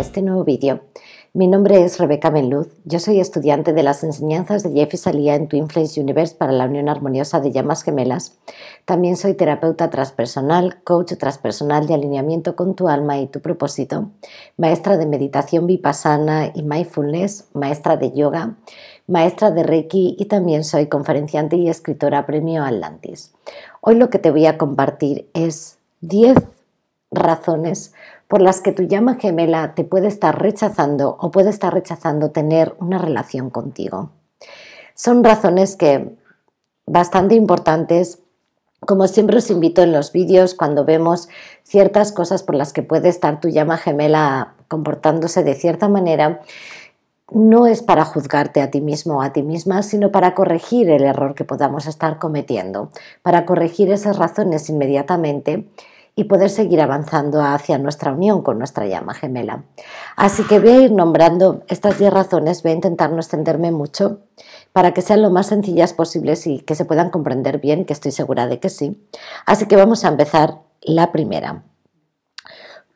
este nuevo vídeo. Mi nombre es Rebeca Menluz. yo soy estudiante de las enseñanzas de Jeff Salía en Twin Flames Universe para la Unión Armoniosa de Llamas Gemelas. También soy terapeuta transpersonal, coach transpersonal de alineamiento con tu alma y tu propósito, maestra de meditación vipassana y mindfulness, maestra de yoga, maestra de Reiki y también soy conferenciante y escritora premio Atlantis. Hoy lo que te voy a compartir es 10 razones por las que tu llama gemela te puede estar rechazando o puede estar rechazando tener una relación contigo. Son razones que bastante importantes como siempre os invito en los vídeos cuando vemos ciertas cosas por las que puede estar tu llama gemela comportándose de cierta manera, no es para juzgarte a ti mismo o a ti misma, sino para corregir el error que podamos estar cometiendo, para corregir esas razones inmediatamente y poder seguir avanzando hacia nuestra unión con nuestra llama gemela. Así que voy a ir nombrando estas 10 razones, voy a intentar no extenderme mucho para que sean lo más sencillas posibles y que se puedan comprender bien, que estoy segura de que sí. Así que vamos a empezar la primera.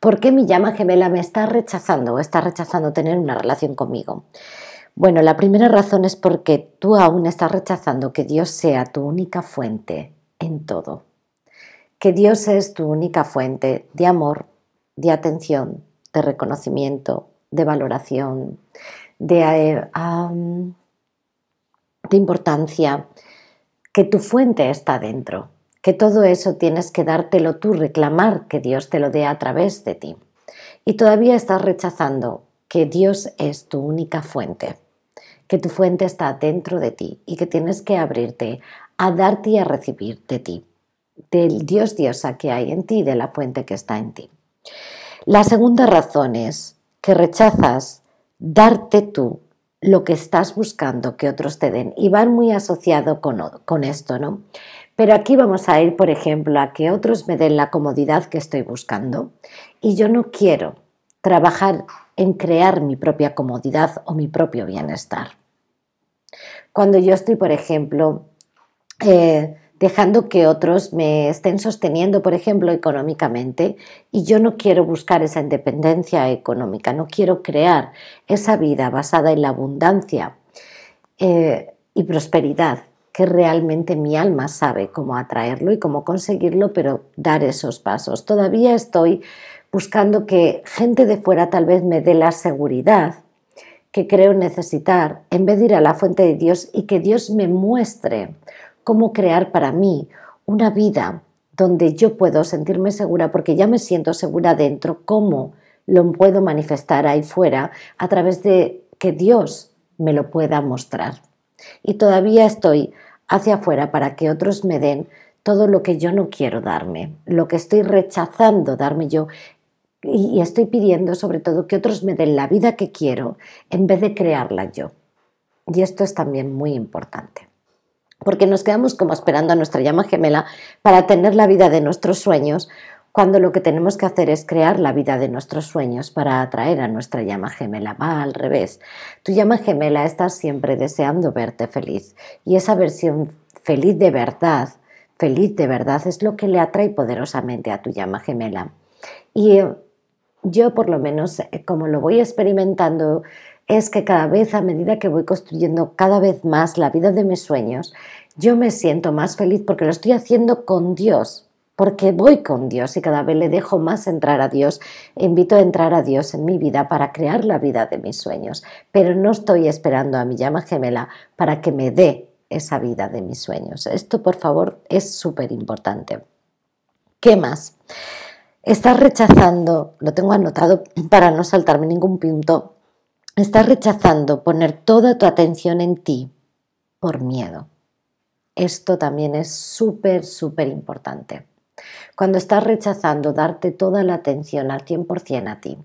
¿Por qué mi llama gemela me está rechazando o está rechazando tener una relación conmigo? Bueno, la primera razón es porque tú aún estás rechazando que Dios sea tu única fuente en todo que Dios es tu única fuente de amor, de atención, de reconocimiento, de valoración, de, importancia, que tu fuente está dentro, que todo eso tienes que dártelo tú, reclamar que Dios te lo dé a través de ti. Y todavía estás rechazando que Dios es tu única fuente, que tu fuente está dentro de ti y que tienes que abrirte a darte y a recibir de ti del Dios diosa que hay en ti, de la fuente que está en ti. La segunda razón es que rechazas darte tú lo que estás buscando que otros te den y van muy asociado con, esto, ¿no? Pero aquí vamos a ir, por ejemplo, a que otros me den la comodidad que estoy buscando y yo no quiero trabajar en crear mi propia comodidad o mi propio bienestar. Cuando yo estoy, por ejemplo, eh, dejando que otros me estén sosteniendo, por ejemplo, económicamente, y yo no quiero buscar esa independencia económica, no quiero crear esa vida basada en la abundancia eh, y prosperidad que realmente mi alma sabe cómo atraerlo y cómo conseguirlo, pero dar esos pasos. Todavía estoy buscando que gente de fuera tal vez me dé la seguridad que creo necesitar, en vez de ir a la fuente de Dios y que Dios me muestre cómo crear para mí una vida donde yo puedo sentirme segura porque ya me siento segura dentro, cómo lo puedo manifestar ahí fuera a través de que Dios me lo pueda mostrar. Y todavía estoy hacia afuera para que otros me den todo lo que yo no quiero darme, lo que estoy rechazando darme yo. Y estoy pidiendo sobre todo que otros me den la vida que quiero en vez de crearla yo. Y esto es también muy importante porque nos quedamos como esperando a nuestra llama gemela para tener la vida de nuestros sueños, cuando lo que tenemos que hacer es crear la vida de nuestros sueños para atraer a nuestra llama gemela. Va al revés. Tu llama gemela está siempre deseando verte feliz y esa versión feliz de verdad, feliz de verdad, es lo que le atrae poderosamente a tu llama gemela. Y eh, yo por lo menos, eh, como lo voy experimentando, es que cada vez a medida que voy construyendo cada vez más la vida de mis sueños, yo me siento más feliz porque lo estoy haciendo con Dios, porque voy con Dios y cada vez le dejo más entrar a Dios, invito a entrar a Dios en mi vida para crear la vida de mis sueños, pero no estoy esperando a mi llama gemela para que me dé esa vida de mis sueños. Esto, por favor, es súper importante. ¿Qué más? Estás rechazando, lo tengo anotado para no saltarme ningún punto, Estás rechazando poner toda tu atención en ti por miedo. Esto también es súper, súper importante. Cuando estás rechazando darte toda la atención al 100% a ti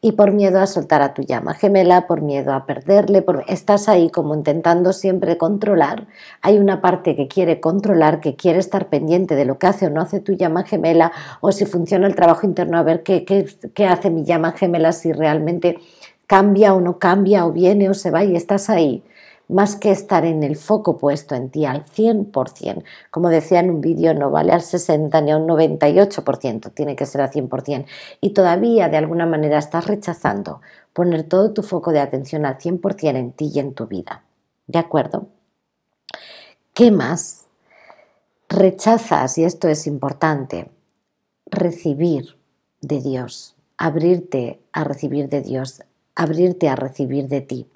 y por miedo a soltar a tu llama gemela, por miedo a perderle, estás ahí como intentando siempre controlar. Hay una parte que quiere controlar, que quiere estar pendiente de lo que hace o no hace tu llama gemela o si funciona el trabajo interno, a ver qué, qué, qué hace mi llama gemela si realmente cambia o no cambia o viene o se va y estás ahí, más que estar en el foco puesto en ti al 100%. Como decía en un vídeo, no vale al 60 ni a un 98%, tiene que ser al 100%. Y todavía de alguna manera estás rechazando poner todo tu foco de atención al 100% en ti y en tu vida. ¿De acuerdo? ¿Qué más? Rechazas, y esto es importante, recibir de Dios, abrirte a recibir de Dios, abrirte a recibir de ti,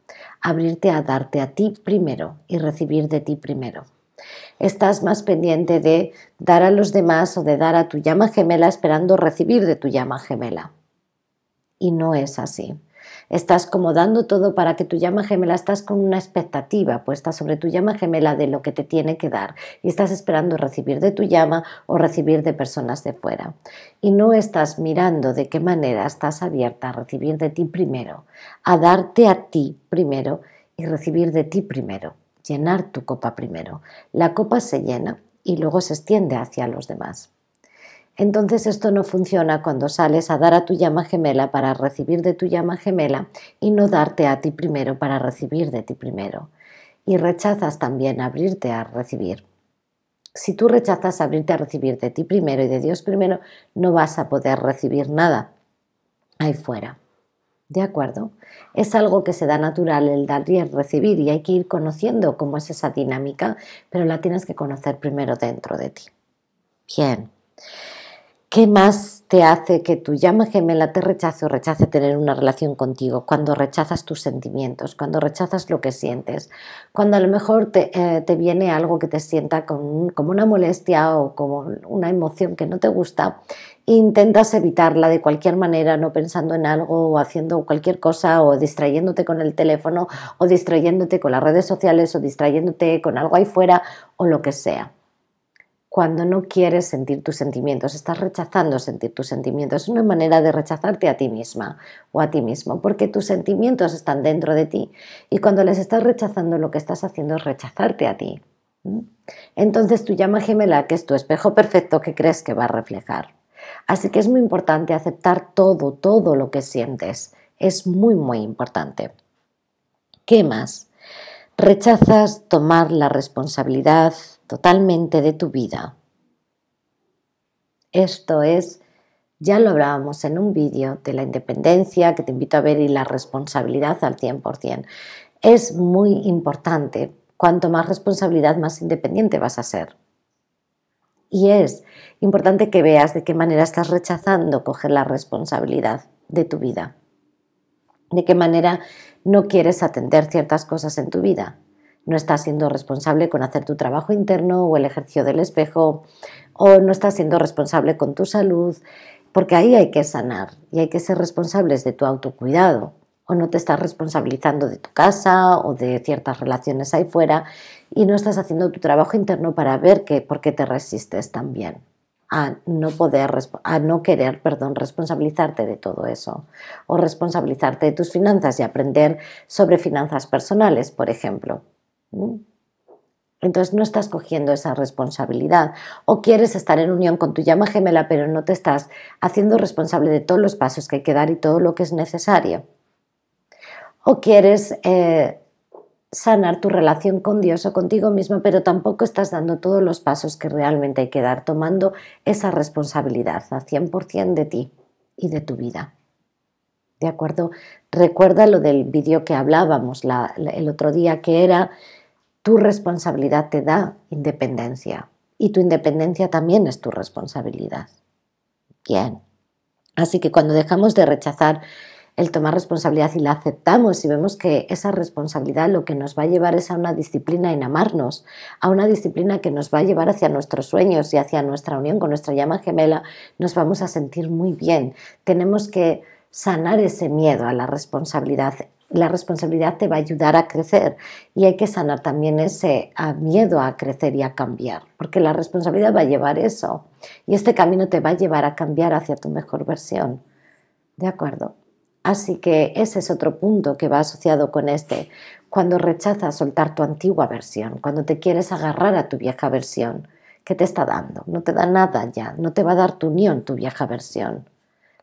abrirte a darte a ti primero y recibir de ti primero. Estás más pendiente de dar a los demás o de dar a tu llama gemela esperando recibir de tu llama gemela. Y no es así. Estás como dando todo para que tu llama gemela, estás con una expectativa puesta sobre tu llama gemela de lo que te tiene que dar y estás esperando recibir de tu llama o recibir de personas de fuera. Y no estás mirando de qué manera estás abierta a recibir de ti primero, a darte a ti primero y recibir de ti primero, llenar tu copa primero. La copa se llena y luego se extiende hacia los demás. Entonces esto no funciona cuando sales a dar a tu llama gemela para recibir de tu llama gemela y no darte a ti primero para recibir de ti primero. Y rechazas también abrirte a recibir. Si tú rechazas abrirte a recibir de ti primero y de Dios primero, no vas a poder recibir nada ahí fuera. ¿De acuerdo? Es algo que se da natural el dar y el recibir y hay que ir conociendo cómo es esa dinámica, pero la tienes que conocer primero dentro de ti. Bien. ¿Qué más te hace que tu llama gemela te rechace o rechace tener una relación contigo? Cuando rechazas tus sentimientos, cuando rechazas lo que sientes, cuando a lo mejor te, eh, viene algo que te sienta como una molestia o como una emoción que no te gusta, intentas evitarla de cualquier manera, no pensando en algo o haciendo cualquier cosa o distrayéndote con el teléfono o distrayéndote con las redes sociales o distrayéndote con algo ahí fuera o lo que sea cuando no quieres sentir tus sentimientos, estás rechazando sentir tus sentimientos. Es una manera de rechazarte a ti misma o a ti mismo, porque tus sentimientos están dentro de ti y cuando les estás rechazando lo que estás haciendo es rechazarte a ti. Entonces tu llama gemela, que es tu espejo perfecto, que crees que va a reflejar. Así que es muy importante aceptar todo, todo lo que sientes. Es muy, muy importante. ¿Qué más? Rechazas tomar la responsabilidad totalmente de tu vida. Esto es, ya lo hablábamos en un vídeo de la independencia que te invito a ver y la responsabilidad al 100%. Es muy importante, cuanto más responsabilidad, más independiente vas a ser. Y es importante que veas de qué manera estás rechazando coger la responsabilidad de tu vida, de qué manera no quieres atender ciertas cosas en tu vida, no estás siendo responsable con hacer tu trabajo interno o el ejercicio del espejo, o no estás siendo responsable con tu salud, porque ahí hay que sanar y hay que ser responsables de tu autocuidado, o no te estás responsabilizando de tu casa o de ciertas relaciones ahí fuera y no estás haciendo tu trabajo interno para ver por qué te resistes también a no poder a no querer, perdón, responsabilizarte de todo eso o responsabilizarte de tus finanzas y aprender sobre finanzas personales, por ejemplo. Entonces no estás cogiendo esa responsabilidad. O quieres estar en unión con tu llama gemela, pero no te estás haciendo responsable de todos los pasos que hay que dar y todo lo que es necesario. O quieres eh, sanar tu relación con Dios o contigo misma pero tampoco estás dando todos los pasos que realmente hay que dar, tomando esa responsabilidad a 100% de ti y de tu vida. ¿De acuerdo? Recuerda lo del vídeo que hablábamos el otro día, que era tu responsabilidad te da independencia y tu independencia también es tu responsabilidad. Bien. Así que cuando dejamos de rechazar el tomar responsabilidad y la aceptamos y vemos que esa responsabilidad lo que nos va a llevar es a una disciplina en amarnos, a una disciplina que nos va a llevar hacia nuestros sueños y hacia nuestra unión con nuestra llama gemela, nos vamos a sentir muy bien. Tenemos que sanar ese miedo a la responsabilidad, la responsabilidad te va a ayudar a crecer y hay que sanar también ese miedo a crecer y a cambiar, porque la responsabilidad va a llevar eso y este camino te va a llevar a cambiar hacia tu mejor versión. ¿De acuerdo? Así que ese es otro punto que va asociado con este, cuando rechazas soltar tu antigua versión, cuando te quieres agarrar a tu vieja versión, ¿qué te está dando? No te da nada ya, no te va a dar tu unión tu vieja versión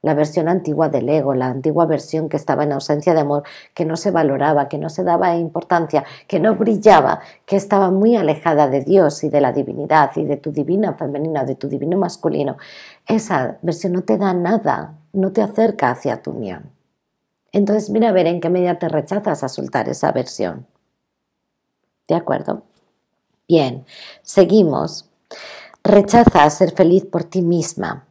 la versión antigua del ego, la antigua versión que estaba en ausencia de amor, que no se valoraba, que no se daba importancia, que no brillaba, que estaba muy alejada de Dios y de la divinidad y de tu divina femenina, de tu divino masculino. Esa versión no te da nada, no te acerca hacia tu unión. Entonces mira a ver en qué medida te rechazas a soltar esa versión. ¿De acuerdo? Bien, seguimos. Rechaza ser feliz por ti misma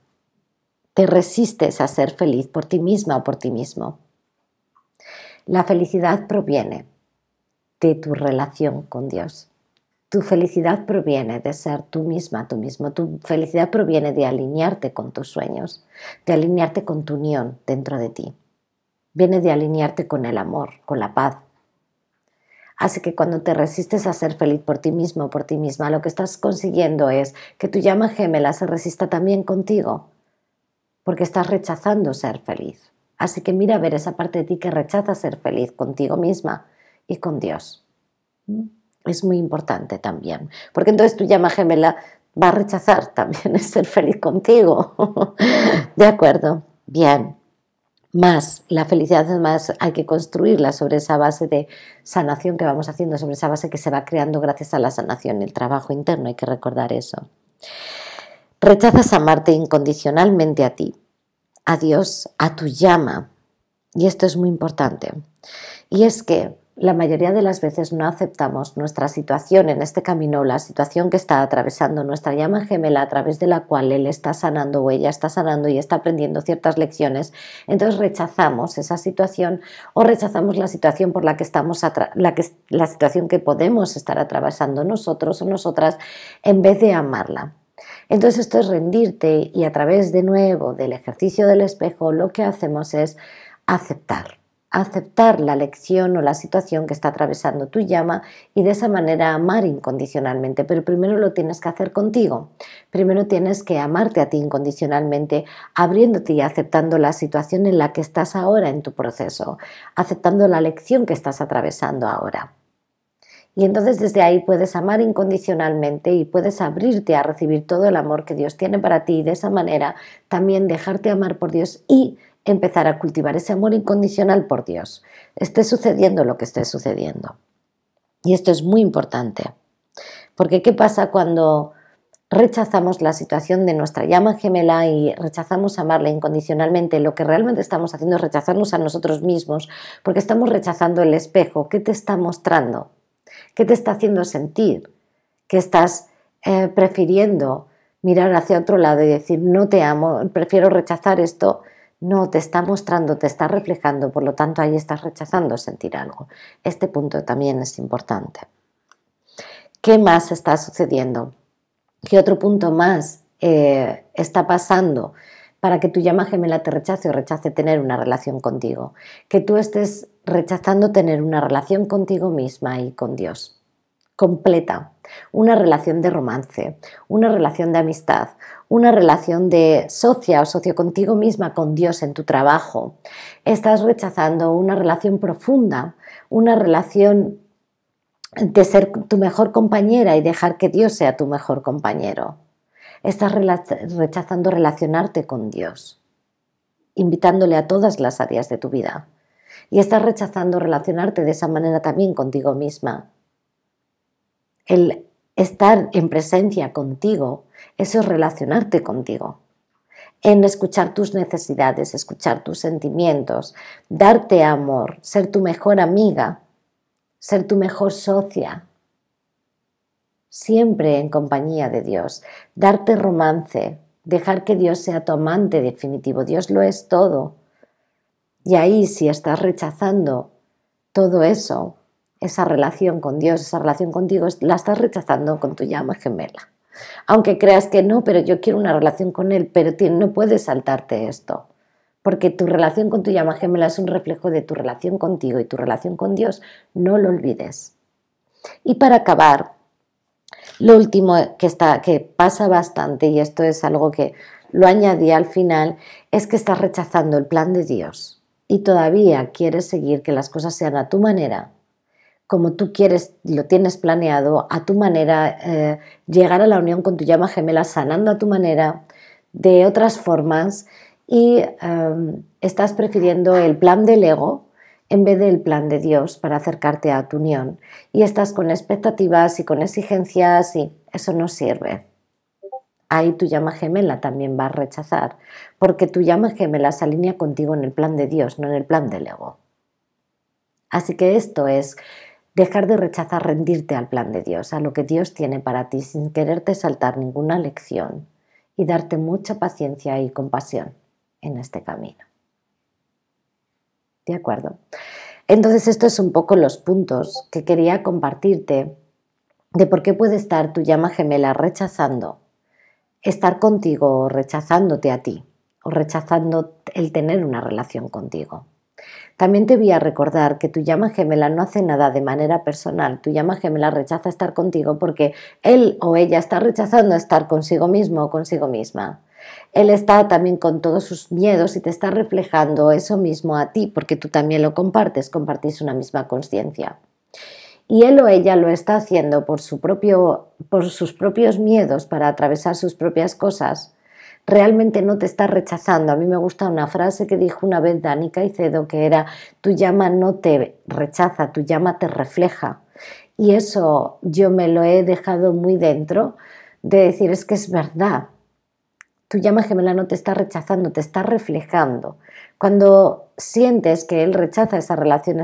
te resistes a ser feliz por ti misma o por ti mismo. La felicidad proviene de tu relación con Dios. Tu felicidad proviene de ser tú misma, tú mismo. Tu felicidad proviene de alinearte con tus sueños, de alinearte con tu unión dentro de ti. Viene de alinearte con el amor, con la paz. Así que cuando te resistes a ser feliz por ti mismo, o por ti misma, lo que estás consiguiendo es que tu llama gemela se resista también contigo, porque estás rechazando ser feliz. Así que mira a ver esa parte de ti que rechaza ser feliz contigo misma y con Dios. ¿Mm? Es muy importante también, porque entonces tu llama gemela va a rechazar también ser feliz contigo. ¿De acuerdo? Bien. Más, la felicidad más hay que construirla sobre esa base de sanación que vamos haciendo, sobre esa base que se va creando gracias a la sanación, el trabajo interno, hay que recordar eso. Rechazas amarte incondicionalmente a ti, a Dios, a tu llama. Y esto es muy importante. Y es que la mayoría de las veces no aceptamos nuestra situación en este camino, la situación que está atravesando nuestra llama gemela a través de la cual él está sanando o ella está sanando y está aprendiendo ciertas lecciones, entonces rechazamos esa situación o rechazamos la situación por la que estamos la, que, la situación que podemos estar atravesando nosotros o nosotras en vez de amarla. Entonces esto es rendirte y a través de nuevo del ejercicio del espejo lo que hacemos es aceptar, aceptar la lección o la situación que está atravesando tu llama y de esa manera amar incondicionalmente. Pero primero lo tienes que hacer contigo. Primero tienes que amarte a ti incondicionalmente, abriéndote y aceptando la situación en la que estás ahora en tu proceso, aceptando la lección que estás atravesando ahora. Y entonces desde ahí puedes amar incondicionalmente y puedes abrirte a recibir todo el amor que Dios tiene para ti y de esa manera también dejarte amar por Dios y empezar a cultivar ese amor incondicional por Dios. Esté sucediendo lo que esté sucediendo. Y esto es muy importante. Porque ¿qué pasa cuando rechazamos la situación de nuestra llama gemela y rechazamos amarla incondicionalmente, lo que realmente estamos haciendo es rechazarnos a nosotros mismos, porque estamos rechazando el espejo que te está mostrando ¿Qué te está haciendo sentir? ¿Qué estás eh, prefiriendo mirar hacia otro lado y decir, no te amo, prefiero rechazar esto? No, te está mostrando, te está reflejando, por lo tanto ahí estás rechazando sentir algo. Este punto también es importante. ¿Qué más está sucediendo? ¿Qué otro punto más eh, está pasando? para que tu llama gemela te rechace o rechace tener una relación contigo, que tú estés rechazando tener una relación contigo misma y con Dios completa, una relación de romance, una relación de amistad, una relación de socia o socio contigo misma, con Dios en tu trabajo. Estás rechazando una relación profunda, una relación de ser tu mejor compañera y dejar que Dios sea tu mejor compañero. Estás rechazando relacionarte con Dios, invitándole a todas las áreas de tu vida. Y estás rechazando relacionarte de esa manera también contigo misma. El estar en presencia contigo, eso es relacionarte contigo. En escuchar tus necesidades, escuchar tus sentimientos, darte amor, ser tu mejor amiga, ser tu mejor socia, siempre en compañía de Dios, darte romance, dejar que Dios sea tu amante definitivo, Dios lo es todo. Y ahí si estás rechazando todo eso, esa relación con Dios, esa relación contigo, la estás rechazando con tu llama gemela. Aunque creas que no, pero yo quiero una relación con Él, pero no puedes saltarte esto porque tu relación con tu llama gemela es un reflejo de tu relación contigo y tu relación con Dios, no lo olvides. Y para acabar, lo último que, pasa bastante, y esto es algo que lo añadí al final, es que estás rechazando el plan de Dios y todavía quieres seguir que las cosas sean a tu manera, como tú quieres, lo tienes planeado, a tu manera, eh, llegar a la unión con tu llama gemela sanando a tu manera, de otras formas, y eh, estás prefiriendo el plan del ego en vez del plan de Dios para acercarte a tu unión. Y estás con expectativas y con exigencias y eso no sirve. Ahí tu llama gemela también va a rechazar, porque tu llama gemela se alinea contigo en el plan de Dios, no en el plan del ego. Así que esto es dejar de rechazar, rendirte al plan de Dios, a lo que Dios tiene para ti, sin quererte saltar ninguna lección y darte mucha paciencia y compasión en este camino. ¿De acuerdo? Entonces, esto es un poco los puntos que quería compartirte de por qué puede estar tu llama gemela rechazando estar contigo o rechazándote a ti o rechazando el tener una relación contigo. También te voy a recordar que tu llama gemela no hace nada de manera personal. Tu llama gemela rechaza estar contigo porque él o ella está rechazando estar consigo mismo o consigo misma. Él está también con todos sus miedos y te está reflejando eso mismo a ti, porque tú también lo compartes, compartís una misma conciencia. Y él o ella lo está haciendo por, su propio, por sus propios miedos, para atravesar sus propias cosas, realmente no te está rechazando. A mí me gusta una frase que dijo una vez Dani Caicedo, que era, tu llama no te rechaza, tu llama te refleja. Y eso yo me lo he dejado muy dentro de decir, es que es verdad, tu llama gemela no te está rechazando, te está reflejando. Cuando sientes que él rechaza esa relación,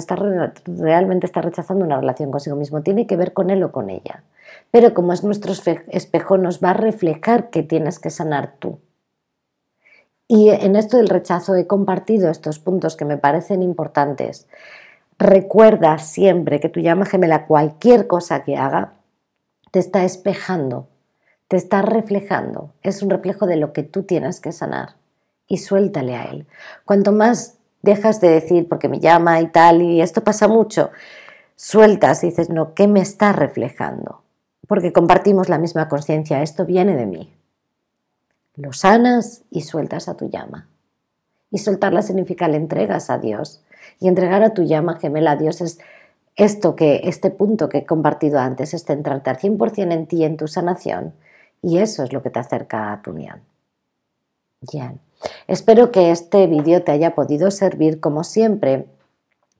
realmente está rechazando una relación consigo mismo, tiene que ver con él o con ella. Pero como es nuestro espejo, nos va a reflejar que tienes que sanar tú. Y en esto del rechazo he compartido estos puntos que me parecen importantes. Recuerda siempre que tu llama gemela, cualquier cosa que haga, te está espejando te está reflejando, es un reflejo de lo que tú tienes que sanar y suéltale a él. Cuanto más dejas de decir porque me llama y tal y esto pasa mucho, sueltas y dices, no, ¿qué me está reflejando? Porque compartimos la misma conciencia, esto viene de mí. Lo sanas y sueltas a tu llama. Y soltarla significa le entregas a Dios. Y entregar a tu llama gemela a Dios es esto que, este punto que he compartido antes, es centrarte al 100% en ti, en tu sanación y eso es lo que te acerca a tu unión. Bien. Espero que este vídeo te haya podido servir como siempre.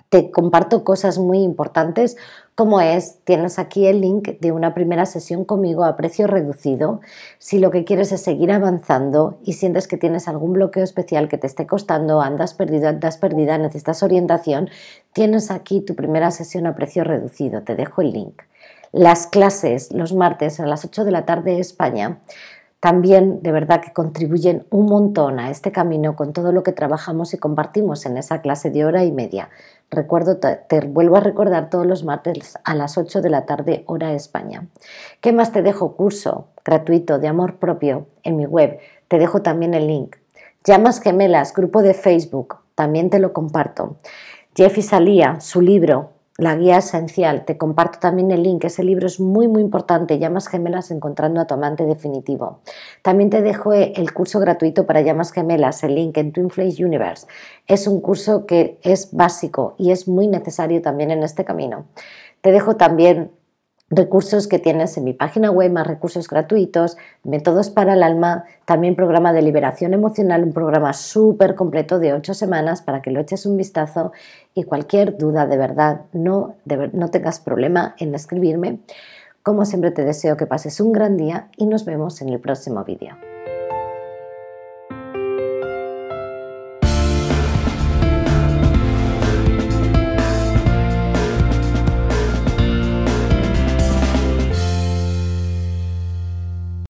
Te comparto cosas muy importantes como es, tienes aquí el link de una primera sesión conmigo a precio reducido. Si lo que quieres es seguir avanzando y sientes que tienes algún bloqueo especial que te esté costando, andas perdido, andas perdida, necesitas orientación, tienes aquí tu primera sesión a precio reducido. Te dejo el link las clases los martes a las 8 de la tarde España también de verdad que contribuyen un montón a este camino con todo lo que trabajamos y compartimos en esa clase de hora y media. Recuerdo, te vuelvo a recordar todos los martes a las 8 de la tarde hora España. ¿Qué más te dejo? Curso gratuito de amor propio en mi web. Te dejo también el link. Llamas Gemelas, grupo de Facebook. También te lo comparto. jeffy Salía, su libro la guía esencial. Te comparto también el link. Ese libro es muy, muy importante. Llamas gemelas encontrando a tu amante definitivo. También te dejo el curso gratuito para llamas gemelas, el link en Twin Flames Universe. Es un curso que es básico y es muy necesario también en este camino. Te dejo también recursos que tienes en mi página web, más recursos gratuitos, métodos para el alma, también programa de liberación emocional, un programa súper completo de 8 semanas para que lo eches un vistazo y cualquier duda de verdad, no, no tengas problema en escribirme. Como siempre te deseo que pases un gran día y nos vemos en el próximo vídeo.